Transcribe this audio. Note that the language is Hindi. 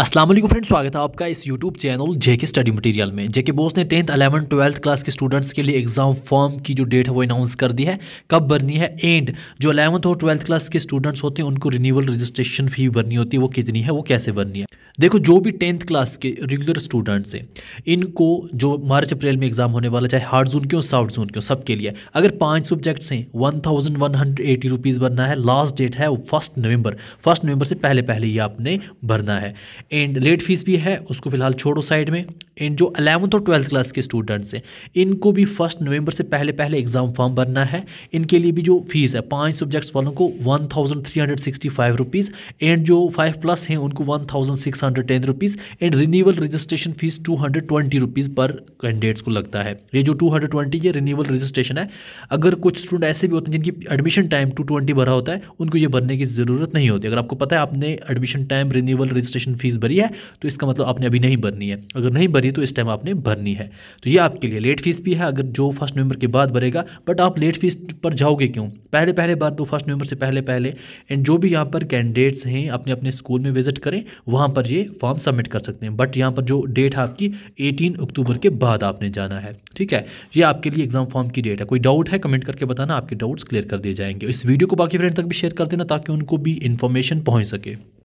असलम फ्रेंड्स स्वागत है आपका इस YouTube channel JK study material में जेके बोस ने टेंथ अलेवन ट्वेल्थ क्लास के स्टूडेंट्स के लिए एग्ज़ाम फॉर्म की जो डेट है वो अनाउंस कर दी है कब भरनी है एंड जो अलेवंथ और ट्वेल्थ क्लास के स्टूडेंट्स होते हैं उनको रिन्यूअल रजिस्ट्रेशन फ़ी भरनी होती है वो कितनी है वो कैसे भरनी है देखो जो भी टेंथ क्लास के रेगुलर स्टूडेंट्स हैं इनको जो मार्च अप्रैल में एग्ज़ाम होने वाला चाहे हार्ड जोन क्यों साउथ जोन क्यों सबके लिए अगर पाँच सब्जेक्ट्स हैं one thousand one hundred eighty rupees भरना है लास्ट डेट है वो फर्स्ट नवंबर फर्स्ट नवंबर से पहले पहले ही आपने भरना है एंड लेट फीस भी है उसको फिलहाल छोड़ो साइड में एंड जो अलेवंथ और ट्वेल्थ क्लास के स्टूडेंट्स हैं इनको भी फर्स्ट नवंबर से पहले पहले एग्ज़ाम फॉर्म भरना है इनके लिए भी जो फीस है पांच सब्जेक्ट्स वालों को one thousand three hundred sixty five rupees and जो फाइव प्लस हैं उनको one thousand six hundred ten rupees and renewal registration fees two hundred twenty rupees पर कैंडिडेट्स को लगता है ये जो टू हंड्रेड ट्वेंटी ये रिन्यूअल रजिस्ट्रेशन है अगर कुछ स्टूडेंट ऐसे भी होते हैं जिनकी एडमिशन टाइम टू ट्वेंटी भरा होता है उनको ये भरने की ज़रूरत नहीं होती अगर आपको पता है आपने admission time renewal registration fees भरी है तो इसका मतलब आपने अभी नहीं भरनी है अगर नहीं भरी तो इस टाइम आपने भरनी है तो ये आपके लिए लेट फीस भी है अगर जो फर्स्ट नवंबर के बाद भरेगा बट आप लेट फीस पर जाओगे क्यों पहले पहले बार तो फर्स्ट नवंबर से पहले पहले एंड जो भी यहाँ पर कैंडिडेट्स हैं अपने अपने स्कूल में विजिट करें वहाँ पर ये फॉर्म सबमिट कर सकते हैं बट यहाँ पर जो डेट है आपकी एटीन अक्टूबर के बाद आपने जाना है ठीक है ये आपके लिए एग्जाम फॉर्म की डेट है कोई डाउट है कमेंट करके बताना आपके डाउट्स क्लियर कर दिए जाएंगे इस वीडियो को बाकी फ्रेंड तक भी शेयर कर देना ताकि उनको भी इन्फॉर्मेशन पहुँच सके